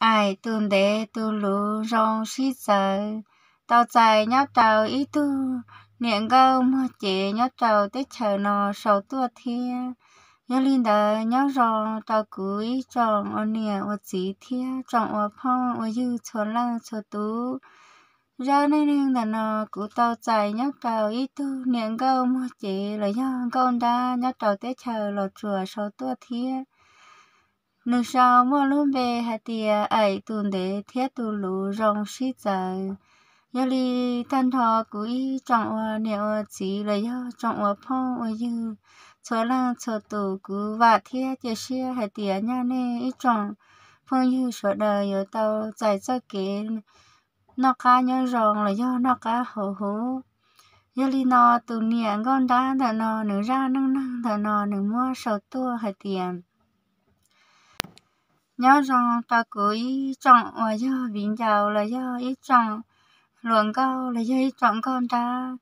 ai tuần để tu lú rong xí sợ tao chạy nhóc trầu ý tu niệm câu mà chị nhóc trầu tết chờ nó sầu tua thiên nhớ linh đời nhớ rong tao cưới chọn ở nhà ở chỉ thiên chọn ở phong ở dư chỗ lăng chỗ tú ra nên nên là nó cứ tao chạy nhóc trầu ý tu niệm câu mà chị là nhớ con ra nhóc trầu tết chờ lọt chùa sầu tua thiên nụ sao mua luôn về hạt tiề ấy tuần để thiết tu lũ rong xí giờ giờ đi tan thọ cúi trọng ở nẹo chỉ là do trọng ở phong ở dư cho lang cho tù cứ và thiết chỉ xe hạt tiề nhà này ít trọng phong dư sợ đời ở tàu giải cho kế nó cá nhớ rong là do nó cá hồ hồ giờ đi nó tụ niệm con đã thà nó nửa ra nâng nâng thà nó nửa mua sầu tua hạt tiề nhớ rằng ta cứ ý trọng và ờ, do vĩnh giàu là do ý trọng luận cao là do ý trọng con ta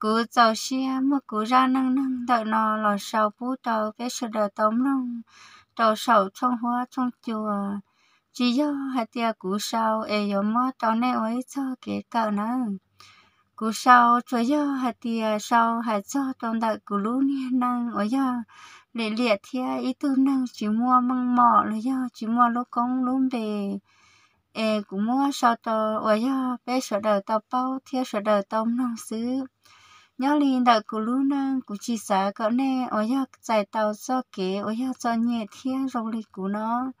cứ tàu xe mà cứ ra năng năng đợi nó là sau bú tàu cái sự đợi tống năng tàu sầu trong hoa trong chùa chỉ do hai tia cũ sau ấy giống mất tàu này ấy cho kế cờ năng cú sau cho yo hạt tia sau hạt cho tông đại cú lú ni năng ở yo lệ liệt thia ý tư năng chỉ mua măng mỏ là yo chỉ mua lô công lúm về ê cú mua sau to ở yo bé sợ đầu tàu bao thia sợ đầu tông năng xứ nhớ liền đại cú lú năng cú chỉ sợ cỡ nè ở yo giải tàu do kế ở yo cho nhẹ thia rong lì cú nó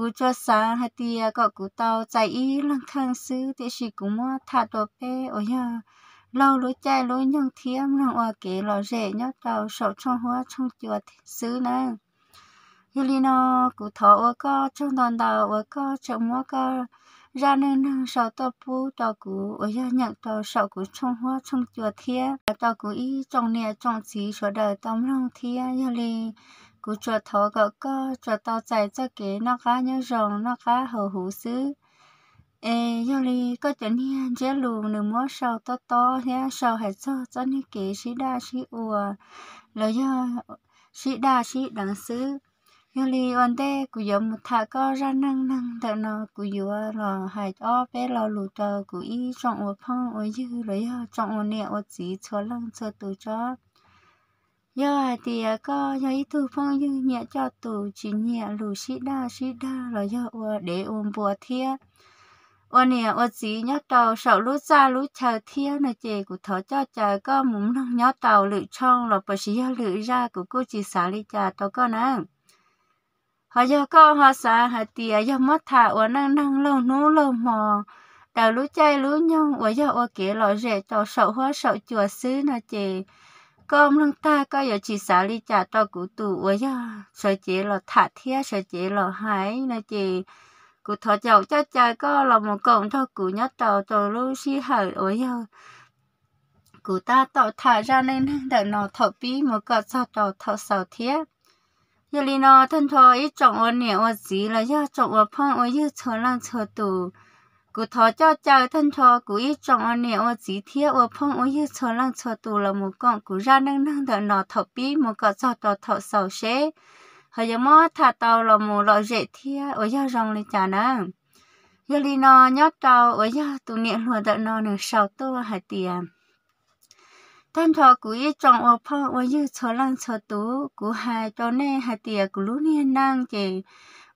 cú cho sáng hay thì có cú tàu chạy ý lăng khang xứ thì chỉ cú mua thả đồ bé ở nhà lâu lối chạy lối nhung thiêm lăng hoa kế lò rễ nhá tàu sổ trong hoa trong chùa xứ nè nó cú thọ ở có trong toàn đảo ở có trong mua có ra nên năng sầu tàu pu tàu cú ở nhà nhận tàu sầu cú trong hoa trong chùa thiê tàu cú ý trong nè trong xí sửa đời tông lăng thiê Helena cú cho thọ gọ cơ cho tao chạy cho kế nó khá nhớ rồng nó khá hờ hủ xứ ê yo li có chuẩn hiền chế lù nửa múa sầu to to thế sầu hết cho cho nên kế sĩ đa sĩ ùa lời yo sĩ đa sĩ đáng xứ yo li on tê cú yo một thà có ra năng năng thật nó cú yo lò hại o bé lò lù tờ cú y chọn ùa phong ùa dư rồi yo chọn ùa nè ùa chỉ cho lăng cho tù cho giờ à, thì à, có giấy thư phong như nhẹ cho tù chỉ nhẹ lù sĩ đa sĩ đa rồi giờ để ôm bùa thiên ôn nè ôn sĩ nhớ tàu sầu lú xa lú chờ thiên là chị của thọ cho trời có muốn nhớ tàu lự trong là bà sĩ lự ra của cô chị xả ly trà tàu có à họ giờ có họ xả họ tìa giờ mất thả ôn năng năng lâu nú lâu mò đào lú chay lú nhông ôn giờ ôn kia lọ rẻ tàu sầu hoa sầu chùa xứ là chị cơm lăng ta có giờ chỉ xả ly trà cho cụ tù ấy à sợ chế là thả thiết sợ chế là hái là chị cụ thọ chậu cho trời có là một cổng thôi cụ nhất tàu tàu lưu si hở ấy à cụ ta tàu thả ra nên đợi nó thọ bí một cỡ sao tàu thọ sao thiết giờ li nó thân thọ ít trọng ôn nhẹ ôn gì là do trọng ôn phong ôn như chờ lăng chờ tù cụ thọ cho trời thân thọ cụ ý trong anh nè ô chỉ thiết ô phong ô yêu chờ lăng chờ tù là một con cụ ra nâng nâng đợi nọ thọ bí một cọ cho tàu thọ sầu xế hồi giờ mò thả tàu là một loại dễ thiết ô yêu rong lên trả nâng giờ đi nọ nhót tàu ô yêu tụ niệm lùa đợi nọ nửa sầu tu hải tiền à. thân thọ cụ ý trong ô phong ô yêu chờ lăng chờ tù cụ hai cho nè hải tiền à cụ lú nè nâng chỉ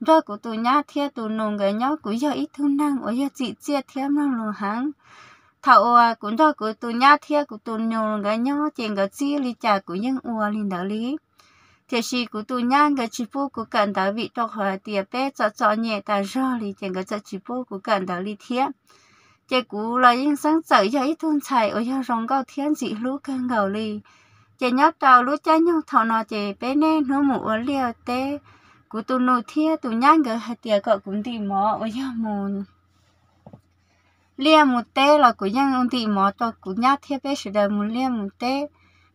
rồi của tụi nhá thia tụi nồng cái nhóc của giờ ít thương năng ở giờ chị chia thia năng luôn hàng thảo à cũng rồi của tụi nhá thia của tụi nồng cái nhóc chuyện cái chi li chả của những ua linh đạo lý thì sĩ của tụi nhá cái chỉ phụ của cần đạo vị trong hòa tiệp bé cho cho nhẹ ta rồi li chuyện cái chỉ phụ của cần đạo lý thia chế cũ là yên sáng sợ giờ ít thương chạy ở giờ rong cao thiên dị lũ căng ngầu li chế nhóc trâu lũ cha nhau thảo nọ chế bé nên nó mũ ở liều tê cú tu nô thia tu nhang cái hạt tiệt cọ cũng tì mỏ ôi ya mồn lia một tê là cú nhang ông tì mỏ to cú nhá thia bé sửa đời một lia một té,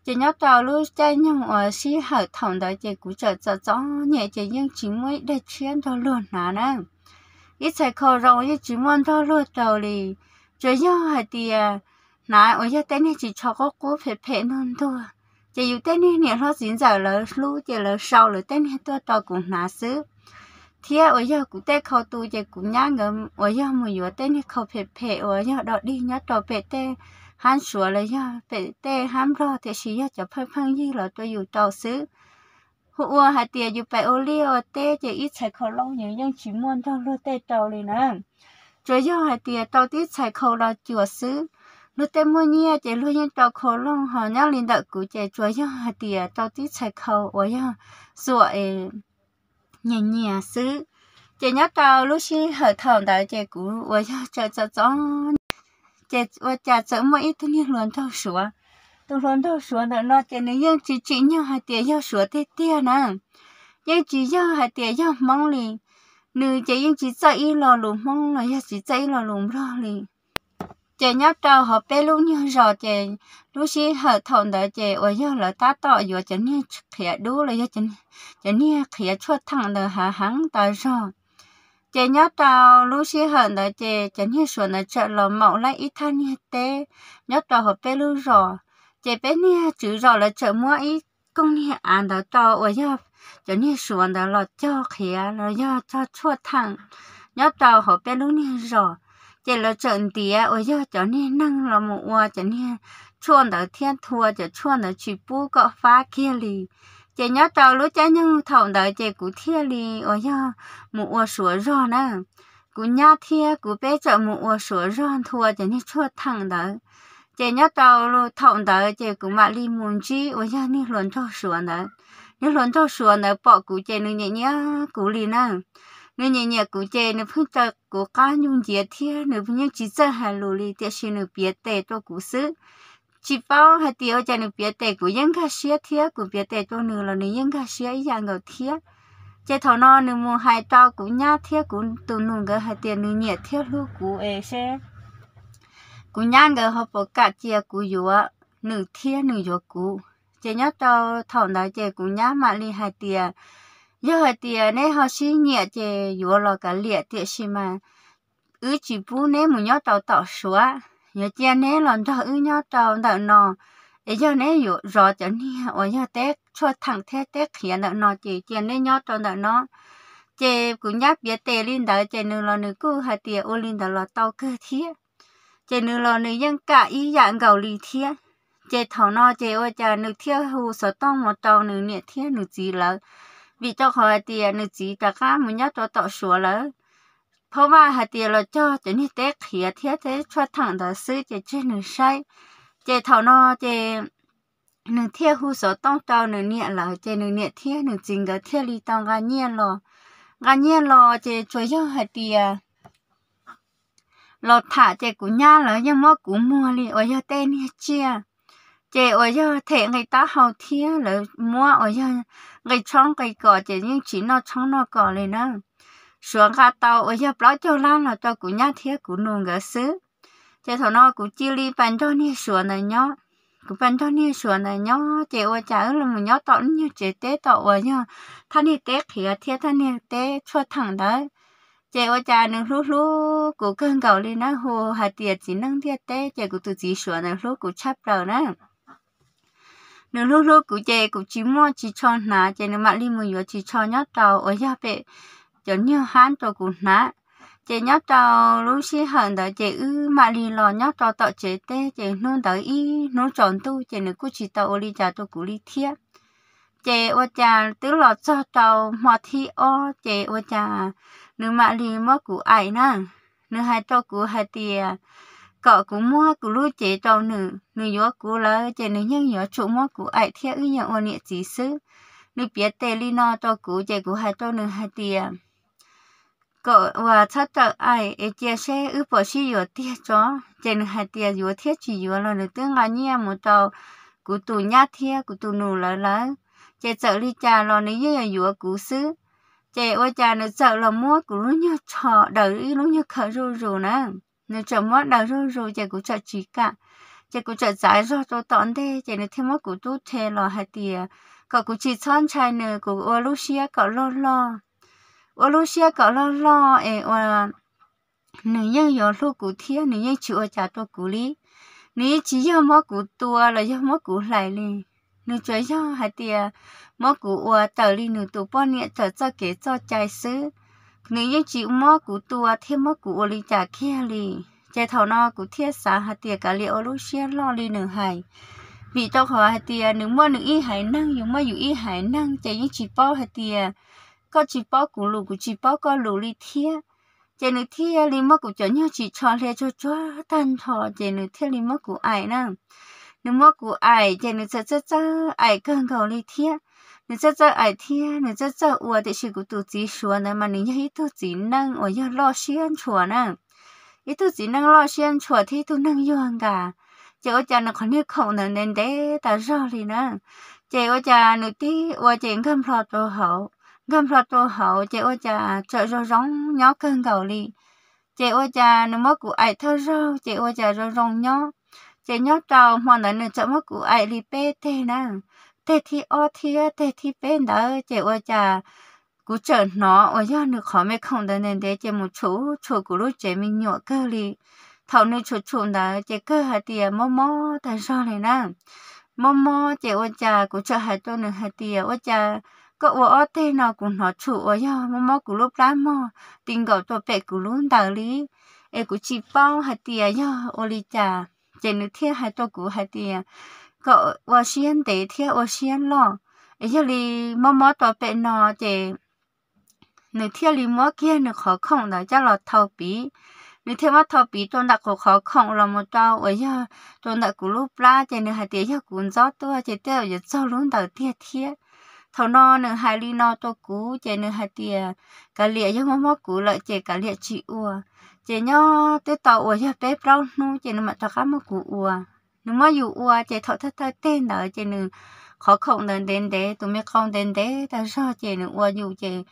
chỉ nhớ tàu lúc chơi nhung ở xí hở thòng đó chỉ cú chở chở gió nhẹ chỉ nhưng chính mới để chuyên thôi luôn nà nè ít chạy khâu rồng như chỉ muốn thôi luôn tàu lì chỉ nhớ hạt tiệt nãy ôi ya tê này chỉ cho có cú phê phê non thôi chỉ dù tên này nhiều hơn xin giờ là lú chỉ là sau là tên này tôi cho cũng nã xứ thì ở giờ cũng tên khâu tu chỉ cũng nhá ngầm ở giờ mà vừa tên này khâu phê phê ở giờ đó đi nhá cho phê tên hắn sửa là giờ phê tên hắn rồi thì chỉ giờ cho phân phân gì là tôi dù cho xứ hụa hạt tiền dù phải ô liu tê chỉ ít chạy khâu lâu nhiều nhưng chỉ muốn cho lúa tê trâu liền nè rồi giờ hạt tiền trâu tít chạy khâu là chùa xứ lúc tết mua nhia chỉ lúc nhiên cho khổ long họ nhau linh đợi cụ trẻ chúa cho họ tìa à, cho tí chạy khẩu ở nhau rồi nhẹ nhẹ xứ chỉ nhớ cho lúc khi họ thầm đại trẻ cụ ở nhau chờ chờ gió chỉ ở chờ chờ mỗi ít thứ nhiên luôn thâu sủa tôi luôn thâu sủa là nó chỉ nếu như chỉ chỉ nhau họ tìa nhau sủa tê tê nè nhưng chỉ nhau họ tìa nhau mong liền nữ chỉ nhưng chỉ chạy lò lùng mong là chỉ chạy lò lùng lo liền chị nhớ trâu họ bé luôn như rồi chị lúc xí họ thọn đợi chị ở giờ là ta tỏ giờ chị nhớ khía đu rồi giờ chị chị nhớ khía chua thằng đợi hà hắn ta rồi chị nhớ trâu lúc xí họ đợi chị chị nhớ xuống là chợ lò mẫu lại ít than như thế nhớ trâu họ bé luôn rồi chị bé nhớ chữ rồi là chợ mua ít công nhớ ăn đợi trâu ở giờ chị nhớ xuống là lo cho khía là giờ cho chua thằng nhớ trâu họ bé luôn rồi 这了种地，我要叫你弄了么？我叫你穿到天拖着穿到去补个发给你。这要到了这弄躺到这谷田里，我要木我说软呢。谷年天古百种么我说软拖着你坐躺的。这要到了躺到这谷马里麦去，我要你乱走说呢。你乱走说呢，不谷这农人家谷哩呢。nên nhẹ nhẹ cụ chê nửa phương ta cụ cá nhung dễ thiê nửa phương nhung chỉ sợ hà lù lì tiệt xin nửa biết tệ tôi cụ sư chỉ bảo hà tiêu cho nửa biết tệ cụ yên cá xía thiê cụ biết tệ tôi nửa là nửa yên cá xía ý dạng ngầu thiê chế thọ nó nửa mua hai trao cụ nhá thiê cụ tụ nung cái hà tiêu nửa nhẹ thiê lu cụ ê xe cụ nhá cái họ bỏ cả chia cụ dừa nửa thiê nửa dừa cụ chế nhớ cho thọ đó chế cụ nhá mà li hai tiệt giờ họ tiền này họ xí nhẹ chè vừa lo cả liệt tiền xí mà ứ chỉ bú này mù nhớ tàu tàu xóa giờ tiền này làm cho ứ nhớ tàu đậu nọ để giờ này vừa rõ cho ni ở giờ tết cho thằng thế tết hiện đậu nọ chỉ tiền này nhớ tàu đậu nọ chè cũng nhắc biết tè lên đỡ chè nương lo nương cứ họ tiền ô lên đỡ lo tàu cơ thiết chè nương lo nương dân cả ý dạng gầu lì thiết chè thảo nọ chè ô chà nương thiết hù sợ tông một tàu nương nhẹ thiết nương gì lắm vì cho khỏi tiền nữ chỉ cả cá muốn nhớ cho tọt sủa lỡ เพราะว่าหาเตียเราเจ้าจะนี่เต๊กเขียเทียเทชวดถังต่อซื้อจะเช่นหนึ่งใช่เจเท่านอเจหนึ่งเทียหูสอต้องเจ้าหนึ่งเนี่ยเหรอเจหนึ่งเนี่ยเทียหนึ่งจริงก็เทียรีตองกันเนี่ยรอกันเนี่ยรอเจช่วยย่อหาเตียเราถ่าเจกุญญาเหรอยังมอกูมัวเลยโอ้ยเต้เนี่ยเชีย chị ở giờ thế người ta hầu thiên là mua ở giờ người trong cái cỏ chị nhưng chỉ nó trong nó cỏ này nè xuống ra tàu ở giờ bỏ cho lan là cho của nhát thiên của nông cái xứ chị thằng nó cũng chia ly bàn cho ni xuống này nhá cũng bàn cho ni xuống này nhá chị ở chả là một nhá tàu như chị té tàu ở nhá thằng đi té khía thiên thằng đi té cho thẳng đấy chị ôi cha nương lúc lúc của cơn cầu lên nó hồ hạt tiệt chỉ nâng tiệt té chị cũng tự chỉ xuống này lúc của chắp đầu nè nếu lúc lúc cụ chè cụ chỉ mua chỉ cho ná chè nếu mà đi mua yếu chỉ cho nhát tàu ở nhà bệ giống như hán tàu cụ ná chè nhát tàu lúc xí hận đó chè ư mà li lò nhát tàu tọt chè tê chè nôn đó y nôn tròn tu chè nếu cứ chỉ tàu ở li trà tàu cụ li thiếp chè ô trà tứ lò cho tàu mò thi ô chè ô trà nếu mà đi mua cụ ai nè nếu hai tàu cụ hai tiền cọ cũng mua cũng lưu chế đầu nữ nữ yếu cú là chế nữ nhân yếu chủ mua cũng ai thiết ý nhận ôn nhẹ chỉ sư nữ biết tê li no cho cũ chế cũ hai cho nữ hai tia cọ và chắc chắn ai ấy chế sẽ ư bỏ xí yếu tia cho chế nữ hai tia yếu thiết chỉ yếu là nữ tương lai nhẹ một tàu cũ tù nhát thiết cũ tù nụ lỡ lỡ chế sợ ly trà lo nữ yếu yếu cú sư chế ôi trà nữ sợ là mua cũ lúc nhớ trọ đợi lúc nhớ khởi rù rù nè nó cho mất đầu rồi rồi chạy cũng chạy chỉ cả chạy cũng chạy giải rồi tôi tận thế chạy nó thêm mất cũng tốt thế là hạt tiền cậu cũng chỉ chọn chai nữa cũng ở lúc xia cậu lo lo ở lúc xia cậu lo lo ấy ở nữ nhân yếu lúc cũng thiên nữ nhân chịu ở trả tôi cũng lý nữ chỉ do mất cũng tua là do mất cũng lại liền nữ chơi do hạt tiền mất cũng ở tờ đi nữ tụ bao nhiêu tờ cho kế cho trai xứ người như chịu mò cú tua thêm mò cú ô li trả kia li chạy thầu nó cú thiết xã hạt tiệt cả liệu lúc xe lo li nửa hải vì cho khó hạt tiệt nửa mò nửa y hải năng dùng mò dùng y hải năng chạy như chỉ bao hạt tiệt có chỉ bao cú lù cú chỉ bao có lù li thiết chạy nửa thiết li mò cú cho nhau chỉ cho lẹ cho cho tan thọ chạy nửa thiết li mò cú ai năng nếu mua củ ải thì nếu chơi chơi chơi ải càng cầu đi thiệt nếu chơi chơi ải thiệt nếu chơi chơi ua thì chỉ có tụ chỉ xuống, nên mà nếu như tụ chỉ nâng, ở nhà lo xiên chùa nè ít tụ chỉ năng lo xiên chùa thì tụ năng yoan cả chỉ có cha nó còn như khẩu nè nên để ta rõ đi nè chỉ có cha nếu tí ua chỉ cần lọt đồ hậu cần lọt đồ hậu chỉ có cha chơi rồi rong nhó càng cầu đi chỉ ôi cha nếu mất của ai thơ rau chỉ ôi cha rau rong nhó chỉ nhóc trò mà nó nó chậm mất cụ ai đi bê thế nè thế thì ô thì thế thì bê đó chỉ ô chả cú chờ nó ô giờ nước khó mới không đến nên để chỉ một chú chú cụ lúc chỉ mình nhọ cơ li thầu nó chú chú đó chỉ cơ hạt tiền mò mò tại sao này nè mò mò chỉ ô chả cú chờ hạt tôi nữa hạt tiền ô à. chả có ô ô thế nào cũng nó chủ à, ô giờ mò mò cụ lúc lá mò tình gạo tôi bê cụ lúc đạo lý ai cụ chỉ bao hạt tiền giờ ô li chả 人天还多古还的，个我先得天我先咯，而且你摸摸多白喏的，你天你摸见你可控的，叫老头皮。你听我头皮多那个好看了么多，我要多那个路拉着你还得要工作多，这都要走路到地铁。头脑你还里脑多苦，这你还得个脸要么么苦了，这个脸起我。chị nhớ tới tàu ua cho bếp rau nu chị nó mà cho khám mà cụ ua nó mà dù ua chị thọ thất thơ tên đó chị nó khó khổng đến đến đấy tụi mình không đến đấy ta sao chị nó ua dù chị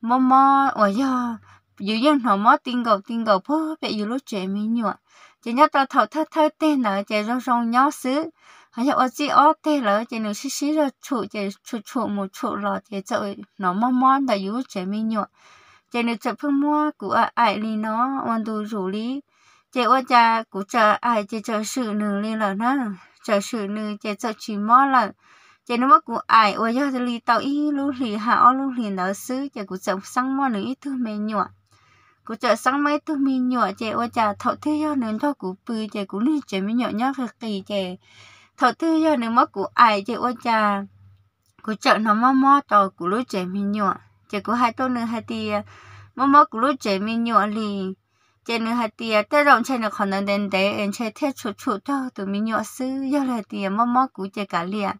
mò mò ua do dù dân nó mò tin cầu tin cầu bố bé dù lúc chị mới nhọ chị nhớ tao thọ thất thơ tên đó chị rong rong nhớ xứ hay là ua chị ó tê lỡ chị nó xí xí ra trụ chị trụ trụ một trụ lọ chị chợ nó mò mò là dù lúc chị mới nhọ chạy nửa chập phương mua của ai lì nó ôn tu rủ lý chạy ô cha của chờ ai chạy chờ sự nửa lên là nó chờ sự nửa chạy chờ chỉ mua là chạy nó mất của ai ô cho thì lì tàu y lú lì hạ ô lú lì nở xứ chạy của chợ sang mua nửa ít thương mẹ nhọ của chợ sang mấy tôi mẹ nhọ chạy ô cha thọ thứ do nên cho của bự chạy của lì chạy mẹ nhọ nhá phải kỳ chạy thọ thứ do nửa mất của ai chạy ô cha của chợ nó mò mò tàu của lú chạy mẹ nhọ chỉ có hai tô nữa hai tì mơ mơ cũng lúc chế mình nhỏ lì chế nữa hai tì tới rộng chế nữa còn đến đấy em chế tết chút chút đó tụi mình nhỏ sư giờ là tì mơ mơ cũng chế cả liền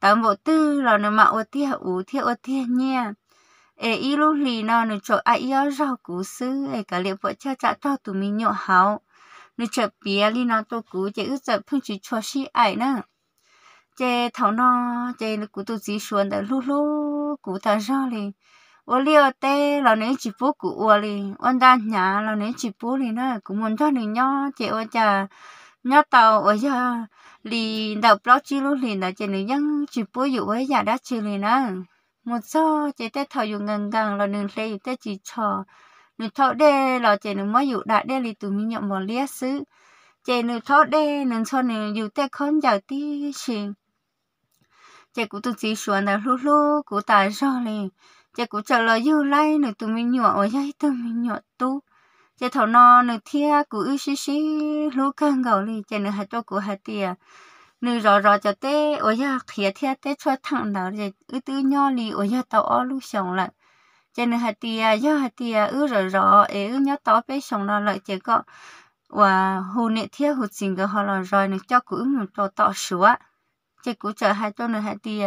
tám bộ tư là nó mà ô tia ủ thiết ô tia nha ê ý lúc lì nó nó chỗ ai yếu rau cú sư ê cả liền vợ cha cha cho tụi mình nhỏ hảo nó chợ bia lì nó tô cú chế ước chợ phun chỉ cho xí ai nè chế thằng nó chế nó cú tụi dí xuống đã lú lú cú thằng rau liền 我了得，老年只不过我哩，我大 nhà 老年只不哩呢，cũng muốn thoát đi nhau, chị ơi chà, nhau tàu ở giờ lì đậu bao chi lúc lì chị nữ nhân chỉ bố dụ với nhà đã chỉ lì nè một số chị tết thọ dụ ngần gần là đừng lấy tết chỉ cho nữ thọ đê là chị nữ mới dụ đại đê lì tụi mình nhận một lía xứ chị nữ thọ đê nữ cho nữ dụ tết không giàu tí chị chị cũng tụi chị xuống là lú lú, cũng tài sao lì chả cũng trả lời yêu lai nữa tụi mình nhỏ ở đây tụi mình nhỏ tu chả thầu no nữa thia cũng ư xí xí lú căng gầu đi chả nữa hạt cho cũng hạt tiề nữ rõ rõ cho tê ở nhà khía thia tê cho thằng nào rồi ư tư nho lì ở nhà tàu o lú xong lại chả nữa hạt tiề do hạt tiề ư rõ rõ ế ư nhớ tàu bê xong nó lại chả có và hồ nệ thia hồ xin cái họ là rồi nữa cho cũng một tàu tàu sữa chả cũng chờ hạt cho nữa hạt tiề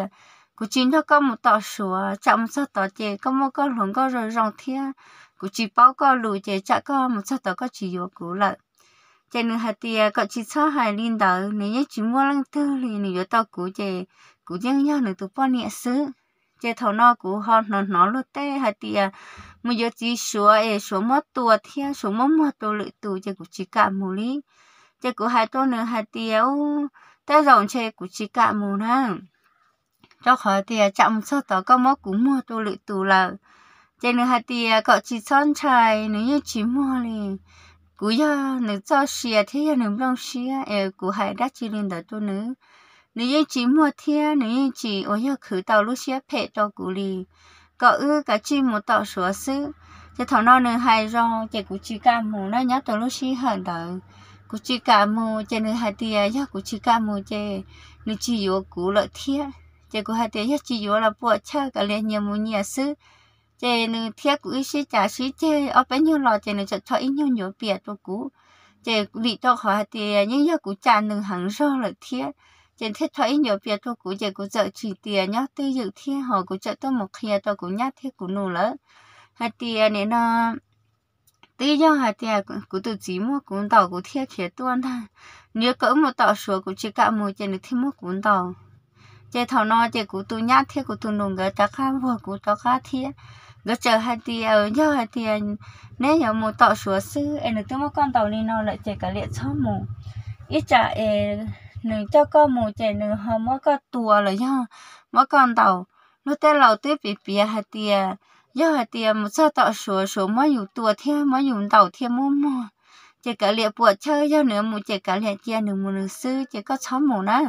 cụ chỉ nó có một tọ sủa chạm một số tọ chè có một con lồng có rồi rong thia cụ chỉ bao có lù chè chả có một số tọ có chỉ vô cụ lại chè nửa hạt tia có chỉ cho hai linh đỡ nếu như chỉ mua lăng tư thì nếu tọ cụ chè cụ nhân nhau nửa tụ bao nhẹ sứ chè thầu nó cụ họ nó nó lót tê hạt tia một giờ chỉ sủa ấy sủa mất tua thia sủa mất mất tua lự tụ chè cụ chỉ cả mù lý chè cụ hai tô nửa hạt tia ô ta rồng chè cụ chỉ cả mù năng cho khỏi thì chậm sơ tỏ có mó cũng mua tu lự tù là à, chỉ nữa hạt thì có chỉ son chai nếu như chỉ mua thì cú giờ nếu cho xìa thì giờ nếu không xìa ờ cú hai đã chỉ lên đó tu nữ, nếu như chỉ mua thế à, nếu như chỉ ở giờ khử tàu lúc xìa phe cho cú đi, có ư cả chi một tàu sửa xứ chỉ thằng nó nên hai rồi chỉ cú chỉ cả mù nó nhớ tàu lúc xìa hận đời, cú chỉ cả mù chỉ nữa hạt thì giờ cú chỉ cả mù chỉ nên chỉ có cú lợi thiết cô hát là nhiều nhiều nhiều thiết sẽ trả chế, ở bên lo 这个还得一只药了，不吃个嘞，你么你是。这呢，贴古一些假些，这二百牛老这呢，就炒一牛牛别多古。这里头还得人家古家能很少了贴。这贴炒一牛别多古，这古就去贴，伢都有贴好，古就都木贴多古，伢贴古弄了。还得呢呢。tí cho hà tia cũng từ chỉ mua cũng tàu cũng thiết kế tuôn thôi nếu cỡ một tàu số cũng chỉ cả một chân được thêm một cũng tàu chế thảo nó chế cụ tu nhát thế cụ tu nùng gỡ ta khá vừa cụ ta khá thế gỡ chờ hai tiền ở ờ, nhau hai tia ờ, nếu như một tọ sửa sư em được tôi một con tàu đi nó lại chế cả liệt số mù ít trả em nửa cho con mù chế nửa họ mỗi con tua rồi nhau mỗi con tàu nó tên lầu tiếp bị bia hai tiền ờ, do hai tiền một sao tọ sửa sửa mỗi dùng tua thêm mỗi dùng tàu thêm mua mua chế cả liệt buộc chơi do nữa mù chế cả liệt chia nửa mù nửa sư chế có số mù nè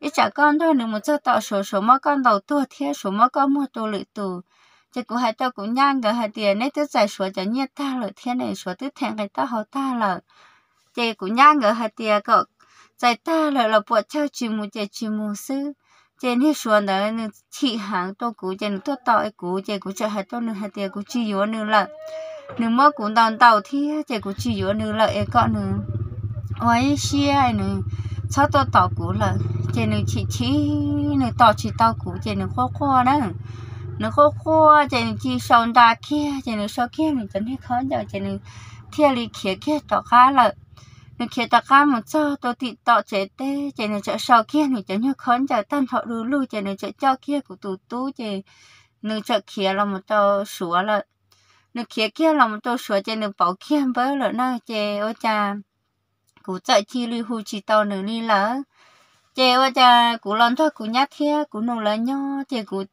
ít chả con thôi nếu muốn cho tao số số mà con đầu tua thế số mà con mua tu lự tu chỉ cũng hai tao cũng nhang cái hai tiền nên tôi giải số cho nhiệt ta lự thế này số tôi thèn cái tao hậu ta là chỉ cũng nhang cái hai tiền cậu giải ta là là bộ chơi chỉ mu chỉ chỉ mu sư chỉ số đó nên chị hàng tôi cũng chỉ nên tôi tao cũng cũng cho hai tao nên cũng chỉ yếu nữa là nếu mà cũng đòn tàu thì chỉ cũng chỉ yếu nữa là em con nữa nữa sao tôi tao cũng chị nữ chị chị nữ tỏ chị tao cũ chị nữ khó khó đó nữ khó khó chị nữ chị sau da kia chị nữ sau kia mình chẳng hết khốn giờ chị nữ thiên lý kia kia tỏ khá là nữ kia tỏ khá một cho tôi thì tỏ chế tê chị nữ chợ sau kia mình chẳng hết khốn giờ tan thọ lưu lưu chị nữ chợ cho kia của tù tú chị nữ chợ kia là một tàu sủa là nữ kia kia là một tàu sủa chị nữ bảo kia với là nơi chị ô cha cụ chạy chi li hù chỉ tàu nữ li lỡ chị bây giờ cũng lần thôi cũng nhát thế cũng nung là nhau chị cũng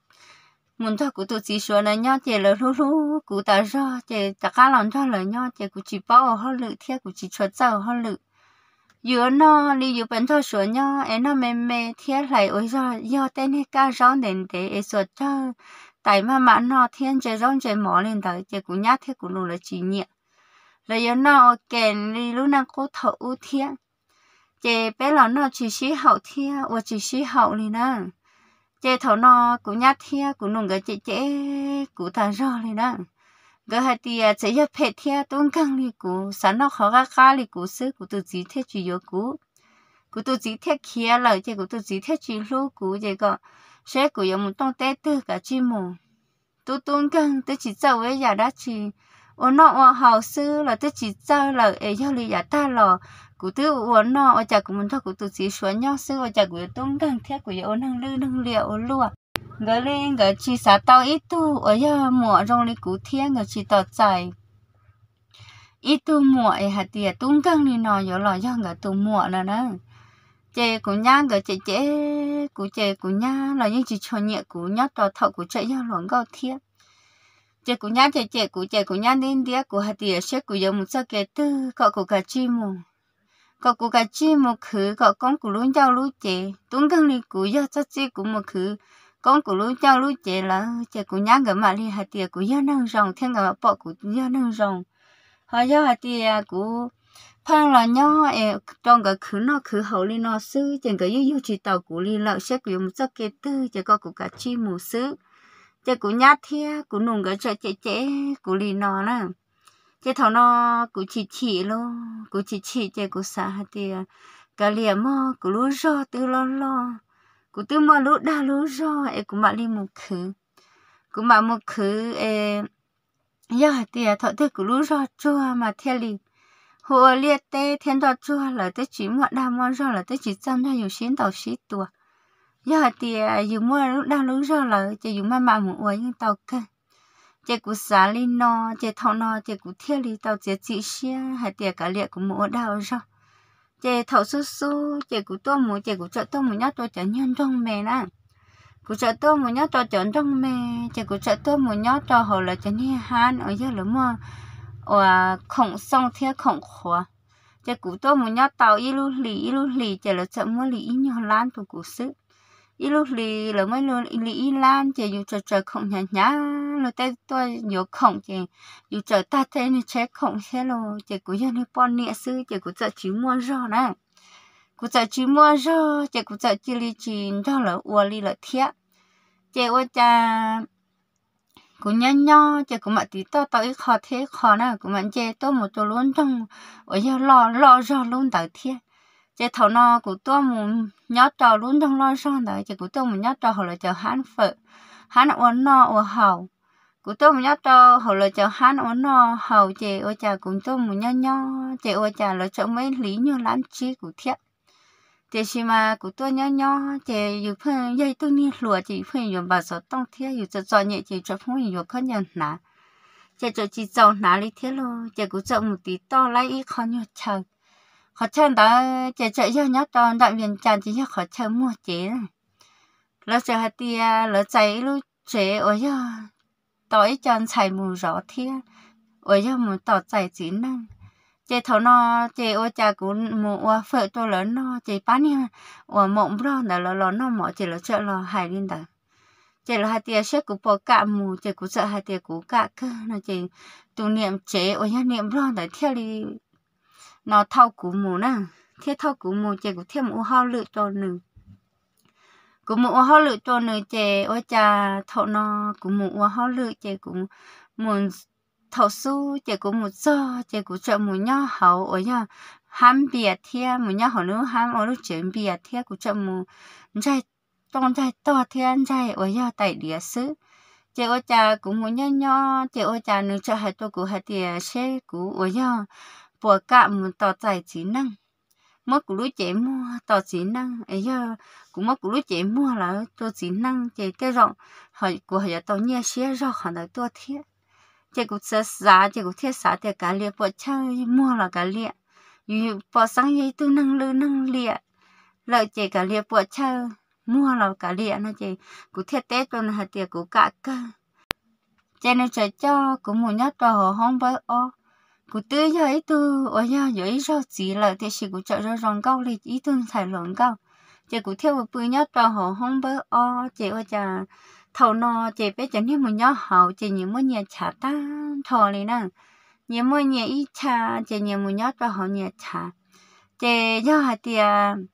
muốn thoát cũng tụt xí xuống là nhau chị là lú lú cũng ta rõ chị tất cả lần thoát là nhau chị cũng chỉ bao họ lự thế cũng chỉ cho giờ họ lự giờ nó đi giờ bên thoát xuống nhau em nó mê mê thế lại ôi giờ do tên hết cả rõ nền để em xuống cho tại mà mà nó thiên chơi rong chơi mỏ lên tới chị cũng nhát thế cũng nung là chỉ nhẹ là giờ nó kèn đi lúc nào cô thở u thiên chị bé lón nó chỉ xí hậu thia và chỉ xí hậu liền nè, chị thấu nó cũng nhát thia cũng nung cái chị chị cũng thà rõ liền nè, cái hai tia à, chị giờ phê thia tuôn căng liền cũ, sẵn nó khó ra cá liền cũ, xứ cũng tự chỉ thế chỉ yếu cũ, cũng tự chỉ thế kia lời chị cũng tự chỉ thế chỉ lú cũ, chị còn sẽ cũng có một tông té tư cả chim mù tu tuôn căng tôi chỉ giàu với nhà đó chỉ, ôn nó hậu sư là tôi chỉ giàu là ấy cho liền nhà ta lò cụ tư uốn nọ ở chợ cũng muốn thôi cụ tư xí xuống nhau sư ở chợ cụ tung thằng thiết cụ yêu năng lư năng liệu luôn gỡ lên gỡ chỉ xả tao ít tu ở nhà mùa rong đi cụ thiên gỡ chỉ tao chạy ít tu mùa hạt tiệt tung căng đi nọ yếu lò do gỡ tu mùa là nè, chè cụ nhá gỡ chè chè cụ chè cụ nhá là như chỉ cho nhẹ cụ nhát tọt thọ cụ chạy ra luồng gạo thiên chè cụ nhá chè chè cụ chè cụ nhá đến đĩa cụ hạt tiệt sẽ cụ yếu một sao kẹt tư cậu cụ cả chim mùng có cụ cái chi một khứ có con cụ luôn giao lũ chế tuấn cân li cụ giao cho chi cụ một khứ con cụ luôn giao lũ chế là chế cụ nhang cái mà li hạt tiệt cụ giao năng rồng thiên cái mà bỏ cụ giao năng rồng họ giao hạt tiệt cụ phang là nhỏ e trong cái khứ nó khứ hậu li nó sư chế cái yêu yêu chỉ tàu cụ li lợ sẽ cụ một giấc kế tư chế có cụ cái chi một sư chế cụ nhát thia cụ nùng cái chơi chế chế cụ li nó nè chế thằng nó cứ chỉ chỉ luôn cứ chỉ chỉ chế cứ xả thì cái liền mà cứ lú rò từ lo lo cứ từ mà lú đa lú rò ấy cũng mà đi một khứ cũng mà một khứ ấy giờ thì à, thọ thức cứ lú rò chua mà theo liền hồ liệt tê thiên đo chua là tê chỉ mà đa mua rò là tê chỉ chăm cho nhiều xín tàu xí tua giờ thì à, dù mua lúc đa lú rò là chỉ dùng mà mà một uống tàu cân chế cú xá li no chế thọ no chế cú thiết li tàu chế chỉ xe hay tiền cả liệt của mũ đào rồi chế thọ su su chế cú tô mũ chế cú chợ tô mũ nhát tôi chở nhân trong mẹ nè cú chợ tô mũ nhát tôi chở trong mẹ chế cú chợ tô mũ nhát cho họ là chở như hán ở dưới là mưa và khổng sông thiết khổng khóa chế cú tô mũ nhát tàu y lu lì y lu lì chế là chợ mua lì y nhiều lan tụ cú sức ít lúc lì là mấy luôn lì lan chỉ dù chờ chờ không nhả nhả lo tê tôi nhớ không chỉ dù chờ ta thế như chế không thế lo chỉ cũng như bọn nịa sư chỉ cũng chờ chỉ mua rau nè cũng chờ chỉ mua rau chỉ cũng chờ chỉ lì chỉ đó là uo lì là thiệt chỉ uo cha cũng nhớ nhớ chỉ cũng mà tí to to ít khó nè cũng mà chế tôi một tôi luôn trong ở giờ lo lo luôn tới thiệt chỉ thầu nó của tôi muốn nhớ trò luôn trong lo xong đấy chỉ của tôi muốn nhớ trò hồi là chờ hắn phở hắn uống no uống hầu của tôi muốn nhớ trò họ là chờ hắn uống no hầu chỉ ôi chà cũng tôi muốn nhớ nhớ chỉ ôi chà là chợ mấy lý như lắm chi của thiệt chỉ khi mà của tôi nhớ nhớ chỉ dù phơi dây tôi ni lùa chỉ phơi dùng bà sợ tông thiệt dù cho cho nhẹ chỉ cho phong dùng khó nhận nà chỉ cho chỉ giàu nà lý thiệt luôn chỉ cũng chợ một tí to lấy ít khó nhớ chờ họ chân đã chạy chạy ra nhá cho đại viên chàng chỉ họ chân mua chế lỡ chơi hạt tia lỡ chơi lúc chế ở giờ tối chàng chạy mù rõ thia ở giờ mù tỏ chạy chỉ năng chế thầu nó chế ô cha cũng mù ô phở cho lớn nó chế bán nha ô mộng bro là lỡ lỡ nó mỏ chế lỡ chơi lỡ hải linh đó chế lỡ hạt tia sẽ cũng bỏ cả mù chế cũng sợ hạt tia cũng cả cơ nó chế tụ niệm chế ô nhá niệm bro là theo đi nó thâu cú mù nè thế thâu cú mù chè cũng thêm u hao lự cho nữ cú mù u hao lự cho nữ chè ôi cha thọ nó cú mù u hao lự chè cũng muốn thọ su chè cũng muốn cho chè cũng chợ muốn nhau hậu ôi nha ham bia thia muốn nhau hậu nữa ham ở lúc chuyện bia thia cũng chợ muốn chạy trong chạy to thia chạy ôi nha tại địa sứ chị ôi cha cũng muốn nhớ nhớ chị ôi cha nữa cho hai tôi cũng hai tiền xe cũng ôi nhớ bỏ cạm tỏ tài trí năng mất của lũ trẻ mua tỏ trí năng ấy giờ cũng mất của lũ trẻ mua là tỏ trí năng trẻ cái rộng họ của họ tỏ nhẹ xe rõ họ là tỏ thiết trẻ cũng sợ giá trẻ cũng thiết giá thì cả liệt bỏ chơi mua là cả liệt vì bỏ sáng dây tư năng lư năng liệt lợi trẻ cả liệt bỏ chơi mua là cả liệt nó trẻ cũng thiết tết cho nó hạt trẻ cũng cả cơ cho nên trẻ cho cũng muốn nhắc cho họ không với ô cụ tư giờ ấy tư ở nhà giờ ấy rau chỉ là thì chỉ cụ chợ rau rong cao lịch ý tương thải lớn cao chị cụ theo bữa nhá cho họ không bớ o chị ở nhà thầu nọ chị bé chẳng những một nhá hậu chị những mối nhà chả ta thò này nè những mối nhà ít chả chị những một nhá cho họ nhà chả chị do hạt tiền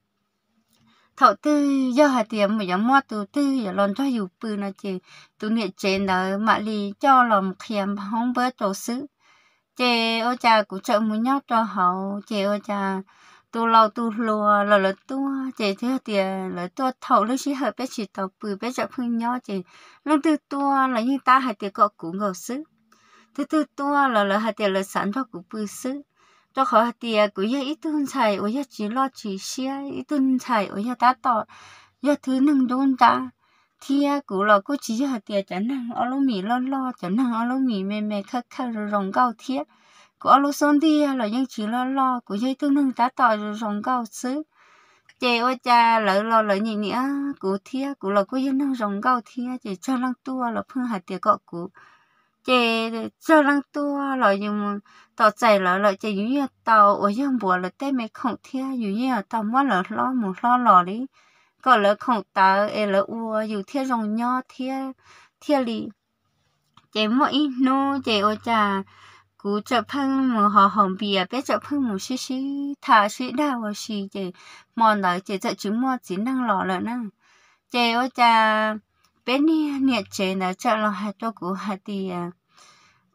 thọ tư do hạt tiền mà giờ mua từ tư giờ lon cho dù bự là chị tụ niệm trên đó mà lì cho lòng khiêm không bớ tổ sứ chị ô cha cũng chợ muốn nhóc cho hậu chị ô cha tu lâu tu lùa lò lò tu chị thế tiền lò tu thầu lúc xí hợp bé chỉ tàu bự bé chợ phương nhóc chị lúc tu tu là như ta hai tiền cọ cũ ngầu sứ thứ tu tu là lò hai tiền lò sản cho cũ bự sứ cho họ tiền cũng như ít tuần xài ô chỉ lo chỉ xia ít tuần xài ô ta tỏ giờ thứ nâng đôn ta thia cũ là cũ chỉ hạt tiệt chẳng năng ở lô mì lo lo chẳng năng ở lô mì mềm mềm khắc khắc rồi rồng cao thia cũ ở lô sơn đi là những chỉ lo lo cũ chơi tương năng tá tỏi rồi rồng gạo xứ chị ôi cha lỡ lo lỡ nhị nhị cũ thia cũ là cũ dân năng rồng gạo thia chị cho lăng tua là phương hạt tiệt cọ cũ chị cho lăng tua là dùng tàu chạy lỡ lỡ chị dùng tàu ở dân bùa là tê mẹ không như dùng tàu mua lỡ lo một lo lò đi có lỡ không tớ ê lỡ ua dù thiết rồng nho thiết thiết lì chế mỗi nô chế ô trà cú chợ phân mù hò hồng bìa à, bé chợ phân mù xí xí thả xí đào và xì, chế mòn đợi chế chợ trứng mò chỉ năng lò lợ năng chế ô trà bé ni nhiệt chế là chợ lò hạt cho cú hạt à,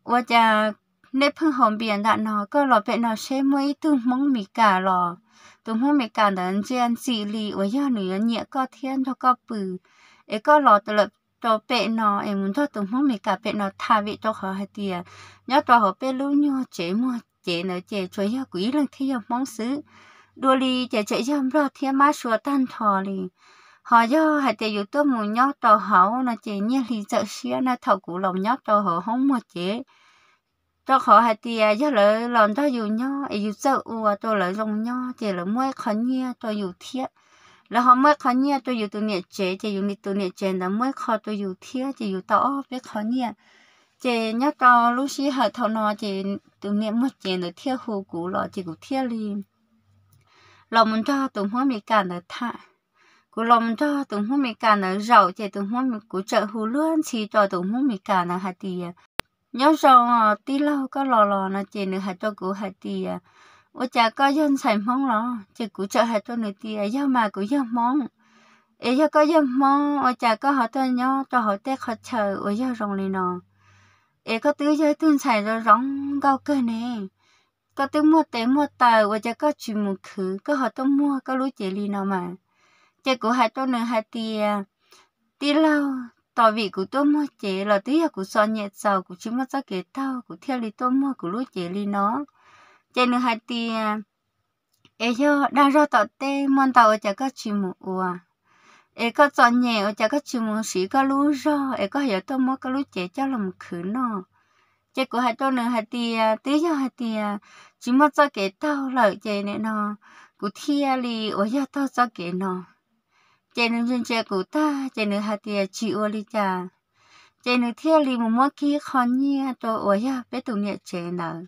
ô trà nếp phân hồng bìa đã à, nó có lò bé nó sẽ mới tương mong mì cả lò tổng hôm mấy cảm đến trên chị lì và do nữ nhẹ có thiên cho có bử, ấy có lọt lập cho bé nó em muốn cho tổng hôm mấy cả bé nó tha vị cho họ hay tiền nhớ cho họ bé lưu nhô chế mua chế nữa chế cho do quý lần khi giờ mong xứ đua lì chế chế dâm rồi thiên má sửa tan thò lì họ do hai tiền yếu tố muốn nhau tàu họ là chế nhiên lì sợ xia là thầu cũ lòng nhau tàu họ không mua chế cho họ hai tia cho lỡ lòng cho dù nhau ấy dù sợ u à, tôi lỡ dùng nhau thì lỡ mua khó nhia tôi dù thiết là họ mua khó nhia tôi dù tôi nhẹ chế thì dù tôi nhẹ chế là mua khó tôi dù thiết thì dù tao biết khó nhia chị nhớ cho lúc xí hợp thầu nó chị tụi niệm mất chị được thiết hù cũ lọ chị cũng thiết li lòng mình cho tụi hoa mi cả được thạ cú lòng cho tụi hoa mi cả được rầu, chị tụi hoa mi cú chợ hù luôn thì cho tụi hoa mi cả là hạt tiền nhớ rồi ờ, tí lâu có lò lò nó chỉ nữa hạt cho cụ hạt tì à ô chả có dân xài món lò chỉ cụ cho hạt cho nữa tì à do mà cụ do món ấy do có do món ô chả có họ cho nhớ cho họ tết họ chờ ô do rồng này nọ ấy có tứ giới tuân xài rồi rong gạo cơ nè có tứ mua té mua tờ ô chả có chuyện một khứ có họ tôi mua có lúa chỉ lì nào mà chỉ cụ hạt cho nữa hạt tì à tí lâu tỏ vị của tôi mua chế là tí của so nhẹ giàu của chúng ta ra kế tao của theo lý tôi mua của lúa chế lý nó chế nữa hai tì ấy cho đang rồi tỏ tê mòn tàu chả có chỉ một ua ấy có so nhẹ ở chả có chỉ một sĩ có lúa rồi ấy có hiểu tôi mua có lúa chế cho làm khử nó chế của hai tôi nữa hai tì tí cho hai tì chúng ta ra kế tao lợi chế này nó của theo lý ở cho tao ra kế nó chế nữ dân chế của ta chế nữ hạt tiền chỉ ô li cha chế nữ thiê li một mua kia khó nhia to ô ya bé tụ nhẹ chế nở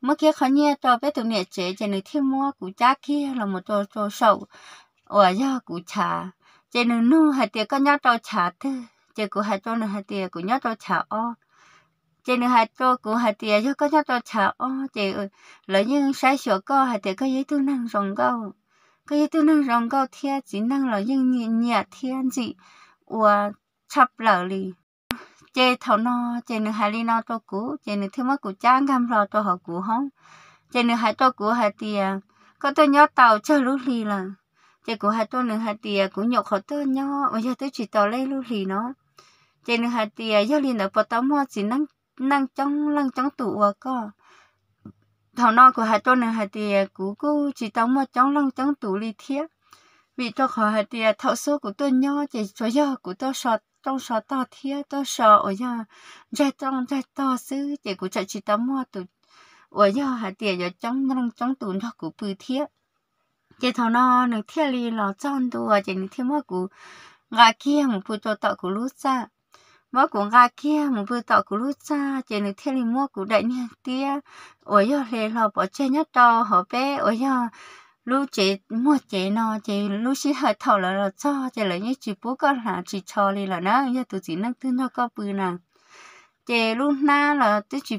mua kia khó nhia to bé tụ nhẹ chế chế nữ thiê mua của cha kia là một to to sầu ô ya của cha chế nữ nu hạt tiền có nhau to cha thứ chế của hạt to nữ hạt tiền của nhau to cha o chế nữ hạt to của hạt tiền cho có nhau to cha o chế lợi nhưng sai sửa co hạt tiền có giấy tư năng rồng câu 搿一段能人够贴钱，能了用热热天气，我插了哩。chế thầu nó chế nửa hai ly nó to cũ chế nửa thứ mất cũ chán cam lo to họ cũ không chế nửa hai to cũ hai tia có tôi nhớ tàu chơi lúc lì là chế cũ hai tôi nửa hai tia cũng nhậu họ tôi nhớ bây giờ tôi chỉ tàu lấy lúc lì nó chế nửa hai tia giờ liền ở bờ tàu mua chỉ năng năng trong năng trong tủ à co thảo nọ của hai tuần này hai thì à, cú cú chỉ tống mà trong lông trong tủ lì thiết vì cho khỏi hai thì à, thọ số của tôi nho chỉ cho giờ của tôi sọt trong sọ to thiết tôi sợ ở nhà ra trong ra to xứ chỉ của chạy chỉ tống mà tủ ở nhà hai thì ở à, trong lông trong tủ nó của bự thiết chỉ thảo nọ nửa thiết lì lò tròn đùa chỉ nửa thiết mà cú gà kia một phụ cho tọ của lúa ra mua của ngà kia một bữa tàu của lúc cha chỉ được thiên lý mua của đại nhân tia, ôi giờ lề lò bỏ trên nhất to họ bé ôi giờ lúc chị mua chị nó chị lúc chị hơi thầu là là cho chị là như chị bố có là chị cho đi là nó giờ tụi chị nâng tư nó có bự nè, chị lúc na là tụi chị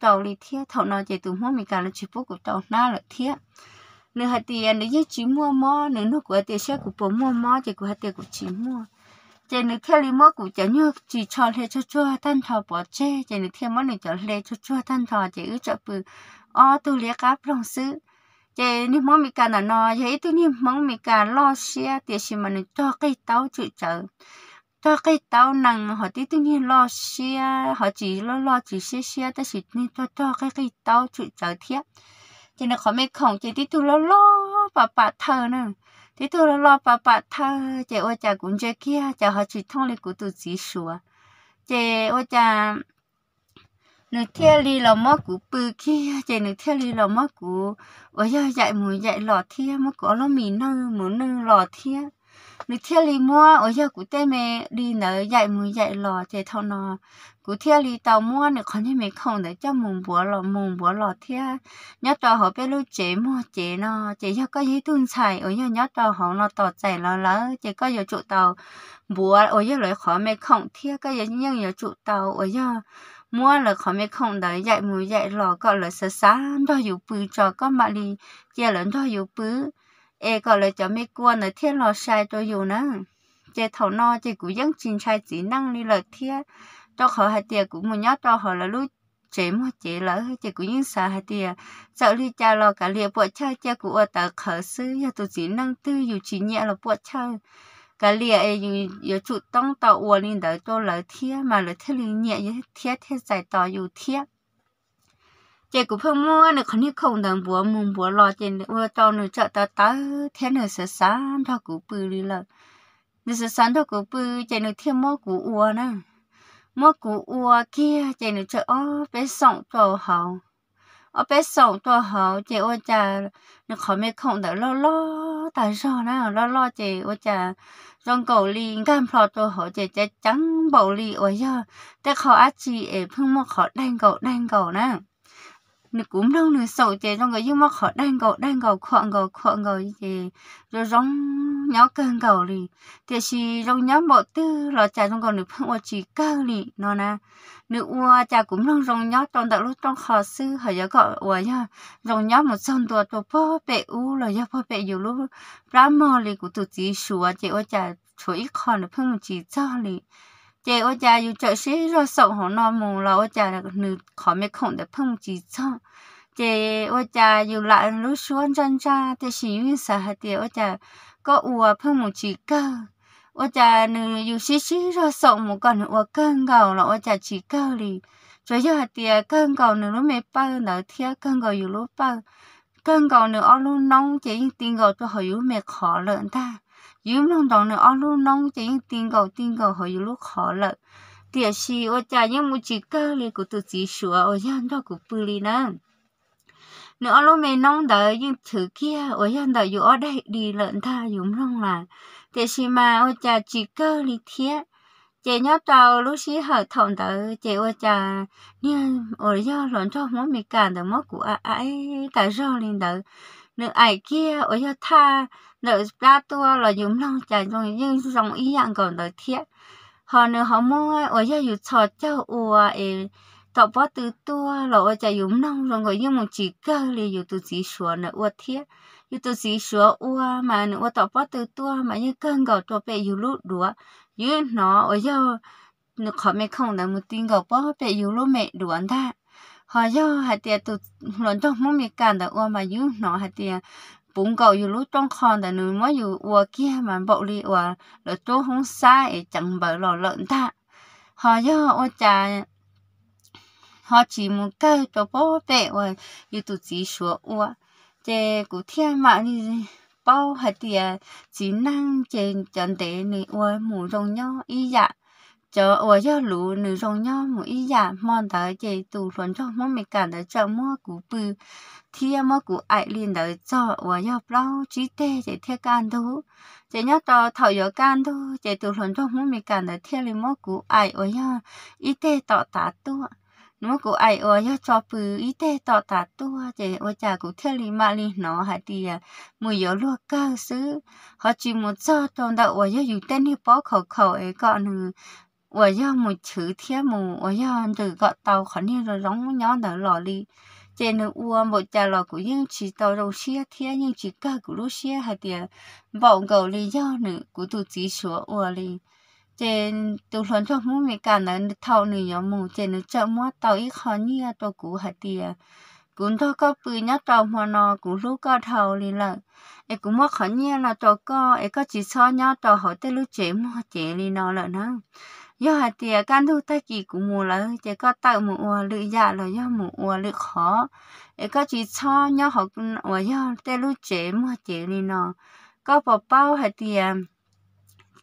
tàu đi thiết thầu nó chị tụi mua mình cả là chị bố của tàu na là thiết nửa hạt tiền nửa như chị mua mò nửa nó của tiền sẽ của bố mua mò chị của hạt tiền của chị mua chỉ nên theo lý mơ cũng chẳng như chỉ cho lệ cho cho tan thọ bỏ chê chỉ nên theo mơ nên cho lệ cho cho tan thọ chỉ ư cho bự ô ờ, tu lý cáp lòng sư chỉ nên mong mi cả là nó vậy tu nên mong mi cả lo xia thì xí mà nên cho cây táo chữ chở cho cây táo nặng họ tí tu nên lo xia họ chỉ lo lo chỉ xia xia ta chỉ nên cho cho cái cây táo chữ chờ thiệt chỉ nên khó mấy khổng chỉ tí tu lo lo bà bà thờ nữa thế thôi lo bà bà tha chị ôi cha cũng chơi kia cha họ chỉ thông lịch của tụi chỉ sửa chị ôi cha nửa thiên li là mất của bự kia chị nửa thiên li là mất của ôi giờ dạy mùi dạy lò thiên mà có lo mì nơ mùi nơ lò thiên đi mua, cho 你天里摸，我要古代没你呢，也没也了，这头呢，古天里到摸你肯定没空的，叫蒙博了，蒙博了天，nhớ trò họ bé lúc chế mua chế nó, chế cho có gì tuân xài, ở nhớ nhớ trò họ nó tỏ chạy lò lỡ, chế có giờ trụ tàu, bùa ở nhớ lời khó mê không thiên, có giờ nhưng giờ trụ tàu, ở nhớ mua là khó mê không đấy, dạy mùi dạy lò, có là sơ sá, đó dù bự trò có mà đi, chế lớn đó dù bự ê gọi là cho mấy quan là thiên lò sai cho dù nữa chế thầu no chế cũng vẫn trình sai chỉ năng đi là thiên cho họ hai tiền cũng muốn nhớ cho họ là lúc chế mà chế lỡ chế cũng vẫn sợ hai tiền sợ đi cha lo cả liệt bộ chơi chế cũng ở tờ khởi sư ya tôi chỉ năng tư dù chỉ nhẹ là bộ chơi cả liệt ấy dù dù chủ tông tàu uốn lên đỡ cho lỡ thiên mà lỡ thiên liền nhẹ như thiên thiên giải tỏ dù thiên จกูเพิ่งมั่วเนี่ยคนนี้คงดังบัวมุงบัวรอเจนว่าตอนนูเจาะตาตาเทนเนอร์สสานท่ากูปืนเลยนี่สสานท่ากูปืนเจนเทียมมอกูอัวนะมอกูอัวเกียเจนเจาะอ๋อไปส่งตัวเขาเอาไปส่งตัวเขาเจว่าจะเนี่ยเขาไม่คงแต่ล่อล่อตาชอนะล่อล่อเจว่าจะจงเกาหลีกันพอตัวเขาเจจะจังเบาหลีโอ้ยแต่เขาอาชีเอเพิ่งมาขอแดงเกาแดงเกานะ nó cũng đâu nó sầu chè trong cái nhưng mà họ đang gầu đang gầu khó gầu khó gầu gì rồi giống nhó cơn gầu đi thì chỉ rong nhó bộ tư là chả trong còn nó phong qua chỉ cao đi nó nè nó qua chả cũng rong giống nhó trong đặc lúc trong khó sư họ giờ gọi qua nhá rong nhó một sông tua tổ po bẹ u là giờ po bẹ dù lúc ra mò lì của tụt chỉ sủa chè qua chả chuối khó nó phong chỉ cho đi. จอจาอยู่เจะซีรอส่งของนอมูเราจาหนึ่ขอไม่คงแต่พิ่งจีช่องเจวอาจะอยู่หลังรู้ชวนจันจาแต่ชีวิตสาเหตุว่าจะก็อัวเพิ่งมุจิก้าวจาจะนึอยู่ชิชิรอสงหมูก่อนว่ากัเก่าเราววจาจะจีก้าลีจะยาเตียกังเก่าหนึ่งรู้ไม่เป้าหนึ่เที่ยเก่าอยู่รู้เป้าเก่าหนึเอาลูกน้องเจยิงติงเก่าตัหอยไม่ขอเลยได้有弄到呢，阿路弄只用订购订购好有路好了。第二是我家人没几个哩，我都自说，我养到个不哩呢。nữa alu mẹ nông đỡ nhưng thứ kia ở dân đỡ dù ở đây đi lợn tha dùng rong là thế xì mà ô cha chỉ cơ lý thiết chế nhớ tàu lúc xí hở thòng đỡ chế ô cha nhưng ở do lợn cho mỗi mì cản đỡ mất của ai tại rau lên đỡ nữ ai kia ở cho tha nữ ra tua là dùng lòng chạy dùng nhưng dòng ý dạng còn đời thiện họ nữ họ mua ở cho dù trò cho ùa ấy tập bó từ tua là ở chạy dùng lòng rồi người nhưng một chỉ cơ là dù từ chỉ sửa nữ ua thiết, dù từ chỉ sửa ua mà nữ ua tập bó từ tua mà như cơn gạo tua bẹ dù lút đùa như nó ở cho nữ họ mới không là một tiếng gạo bó bẹ dù lút mẹ đùa ta họ do hạt tiền tụt lần trong mong mình cản đã ua mà yếu nó hạt tiền bún cầu yếu lúc trong con đã nuôi mới yếu ua kia mà bộ li ua là chỗ không xa để chẳng bờ lò lợn ta họ do ô trà họ chỉ muốn cái cho bố bé và yếu tụt chỉ số ua chế cụ thiên mà đi bao hạt tiền chỉ năng trên trận tế này ua mù rồng nhau y dạng chờ ở cho lũ nữ rong nhau một ít giả mòn tới chị tụ phấn cho món mì cảm tới chợ mua củ bự thì mua củ ai liền tới cho ở cho bao chỉ tê chị theo can thu chị nhớ to thảo giờ can thu chị tụ phấn cho món mì cảm tới theo liền mua củ ai ở cho ít tê tọ tá tu nó củ ai ở cho cho bự ít tê tọ tá tu chị ở chả củ theo liền mà liền nó hay thì mua gió lúa cao xứ họ chỉ một cho trong đầu ở cho dùng tên đi bỏ khẩu khẩu ấy còn 我要么吃天么，我要这个刀肯定是容易的老哩。这呢，我么家老古应吃到肉些天，应吃干古肉些还点，包狗哩要呢，古都只说我哩。这都说这么没干呢，套呢要么这呢这么到一块呢都古还点。cũng thôi có bự nhá trồng mà nó cũng lúc có thầu đi là em cũng mất khẩn nhiên là trồng có em có chỉ so nhá trồng hỏi tới lúc chế mà chế đi nó là nó ย่อเตียกันดูตะกี้กูมูแล้วเจก็เต่าหมูหรือยาแล้วย่อหมูหรือขอเอก็จีช่อย่อหกว่าย่อเตลูเจมัวเจนี่เนาะก็ปอเป้าหาเตีย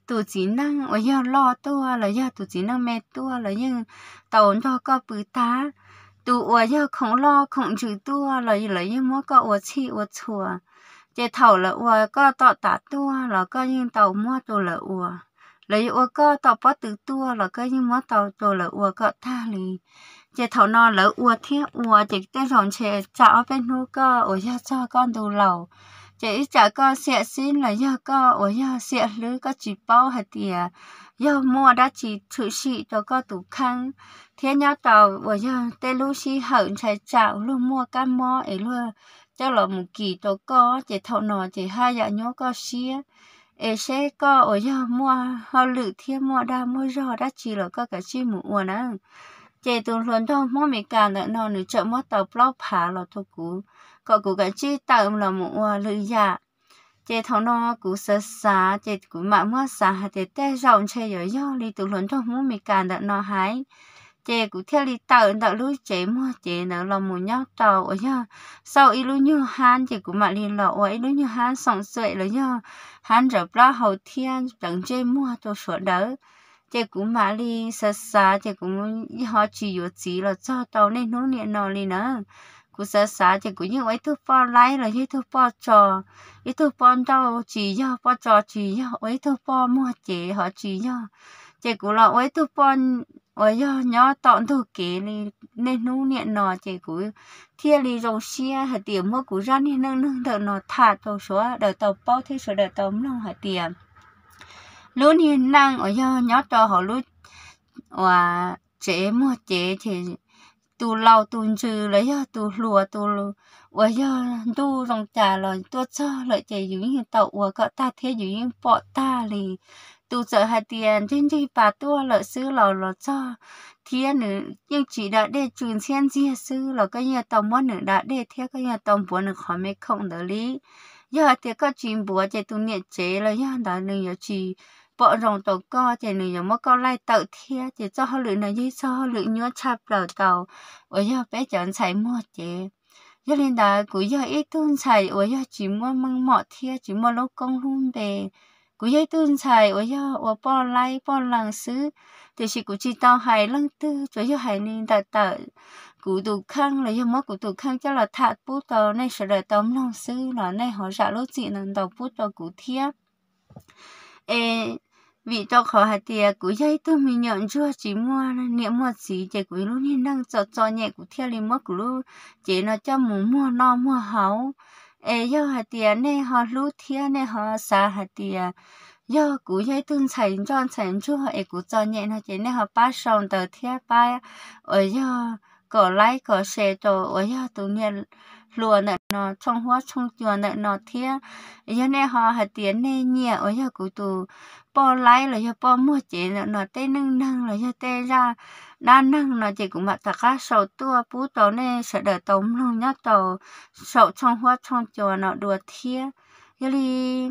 ตูจีนั่งว่าย่อล่อตัวแล้วย่อตูจีนั่งแม่ตัวแล้วยังตอนย่อก็ปือตาตูอว่าย่อของล่อของจือตัวแล้วแล้วยังมัวก็อว่าชีอว่าชัวเจเถ่าแล้วอว่าก็ต่อตาตัวแล้วก็ยังเต่ามัวตัวแล้วอว่า lấy ua cơ tàu bó từ tua là cái nhưng mà tàu rồi là ua cơ tha lì chị thảo nó là ua thiết ua chị tên rồng chị chảo bên nu cơ ở nhà cho con đồ lầu chị chả cơ sẽ xin là nhà cơ ở nhà sẽ lưới có chỉ bao hạt tiền giờ mua đã chỉ thử sĩ cho cơ tủ khăn thế nhau tàu ở nhà tên lúc sĩ hận chạy chảo luôn mua cá mò ấy luôn cho là một kỳ cho cơ chị thảo nó chị hai giờ dạ nhớ cơ xía ê xe có ở giờ mua họ lự thiên mua đa mua giò đã chỉ là có cả chi mũ uồn á chạy tuần luận thôi mua mì cả nữa nó nữa chợ mua tàu blog phá là thôi cú có cú cả chi tàu là mũ uồn lự dạ chạy thằng nó cú sợ xá chạy cú mà mua xá thì té rộng chạy giờ giờ đi tuần luận thôi mua mì cả nữa nó hái chế cũng theo lý tờ tờ lũ chế mua chế nó là một nhau tàu ấy nhá sau ít lũ như han chế cũng mà đi lọ ấy lũ như han sống sợi rồi nhá han rồi ra hậu thiên chẳng chế mua cho sửa đỡ chế cũng mà đi xa xa chế cũng họ chỉ yếu chỉ là cho tàu nên nó liền nó đi nữa cụ xa xa chế cũng như ấy thu po lái rồi như thu po trò ấy thu po đâu chỉ do po trò chỉ do ấy thu po mua chế họ chỉ do chế cũng là ấy thu po ôi yo nhỏ tọn thổ kế này nên nu niệm nọ chỉ cú thiên lý dòng xe hạt tiền mua cú ra nên nâng nâng đợt nọ thả tàu số đợt tàu bao thế số đợt tàu nông hạt tiền. luôn hiện năng ôi yo nhỏ cho họ lúc và chế mua chế thì tu lau tu trừ lấy yo tu lùa tu ôi yo tu dòng trà rồi tu cho lại chế dữ như tàu của cỡ ta thế dữ như bọn ta thì tu sợ hai tiền trên đi bà tua lợ sư lò lò cho thiên nữa nhưng chỉ đã để truyền xen di sư lò cái nhà tàu mua nữa đã để theo cái nhà tàu bùa nữ khó mấy không đỡ lý giờ thì có chuyện bùa chạy tu niệm chế là do đó nên nhớ chỉ bỏ rồng tổ co chạy nữ nhớ mất co lai tàu thia chỉ cho họ lựa này dây cho họ lựa nhớ chập đầu tàu ở giờ bé chọn chạy mua chế cho nên là cứ giờ ít tuân chạy ở giờ chỉ muốn măng mọ thia chỉ mua lúc công luôn về cú dây tuôn xài ôi yo ôi bỏ lại bỏ lằng xứ thì chỉ cú chỉ tao hài lăng tư rồi yo hài nên đặt tạ cú tụ khăn là yo mất cú tụ khăn cho là thạt bút tàu này sẽ là tóm lăng xứ là này họ giả lối chị nên tàu bút tàu cú thiếp ê vì cho khó hạt tiề cú dây tôi mình nhận chưa chỉ mua niệm mua gì chỉ cú lúc nhiên đang cho cho nhẹ cú theo liền mất cú lúc chỉ nó cho muốn mua no mua hấu ai yo hạt tiền này họ lú thiên này họ xa hạt tiền yo cú yo tuân thành chọn thành chú họ ai cú chọn nhẹ nó chỉ họ ba sòng tờ thiên ba ở yo có like có share cho ở yo tụi lùa nợ nó trong hoa trong chùa nợ nó thế giờ này họ hạt tiền này nhẹ ở giờ cụ tù bỏ lái là giờ bỏ mua chế nợ nó tê nâng nâng là giờ tê ra đa nâng nó chỉ cũng mà tất cả sầu tua bú tàu này sẽ đỡ tống luôn nhá tàu sầu trong hoa trong chùa nó đùa thế giờ đi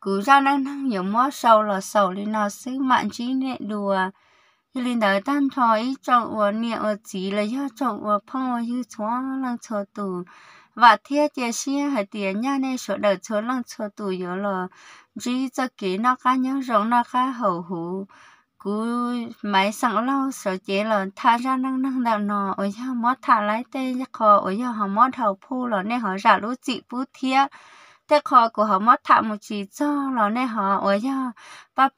cứ ra nâng nâng nhiều mua sầu là sầu đi nó xứ mạng trí nè đùa tan niệm là phong và thế thì xe hãy tiền nhà này số đầu số lần số tù yếu là chỉ cho kỹ nó cá nhớ rộng nó cá hậu hủ cú máy sẵn lâu sợ chế là tha ra năng năng đạo nọ ở nhà mót thả lái tê khó, họ ở nhà họ mót hậu phu là nên họ giả lũ chị phú thiết thế khó của họ mất thạm một chỉ cho nó nè họ ôi ya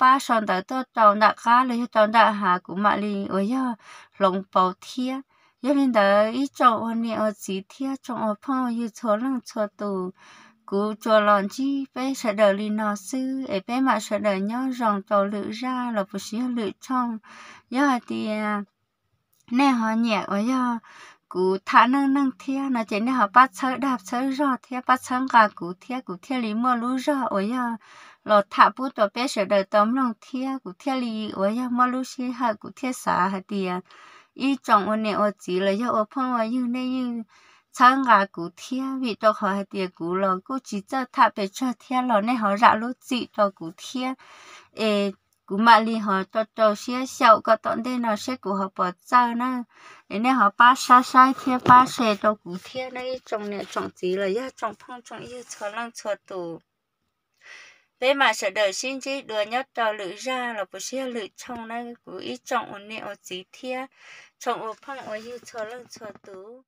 ba son tới tôi tròn đã cá lấy tròn đã hà của mạ lì ôi ya lòng bầu thiê giờ lên tới ít trong ôn nè ở chỉ thiê trong ở phong như chỗ lăng chỗ tù cú chùa lòn chi bé sợ đời lì nọ sư ấy bé mà sợ đời nhau ròng tàu lự ra là phụ sĩ lự trong giờ thì à, nè họ nhẹ ôi ya cụ thả nâng nâng thia nó chỉ nên họ bắt chớ đạp chớ rõ thia bắt chớ cả cụ thia cụ thia lý mua lú rõ ôi ya lọ thả bút tỏ bé sợ đời tóm lòng thia cụ thia lý ôi ya mua lú xí hạ cụ thia xả hạ tiề y chồng ôn nè ôi chỉ là ya ôi phong ôi như nè như chớ cả cụ thia vì tỏ họ hạ tiề cụ lọ cụ chỉ cho thả bé cho thia lọ nè họ rạ lú chỉ tỏ cụ thia ê cú mà li họ cho cho xe sẹo có tận đây nó xe của họ bỏ ra nó nên họ ba xa xa thiên ba xe đâu cú thiên này trong này trong gì là ya trong phong trong yêu chờ lăng chờ tù bây mà sợ đời xin chứ đưa nhất cho lự ra là bố xe lự trong này cú ít trong ổn nẹo gì thiên trong ổn phong ổn yêu chờ lăng chờ tù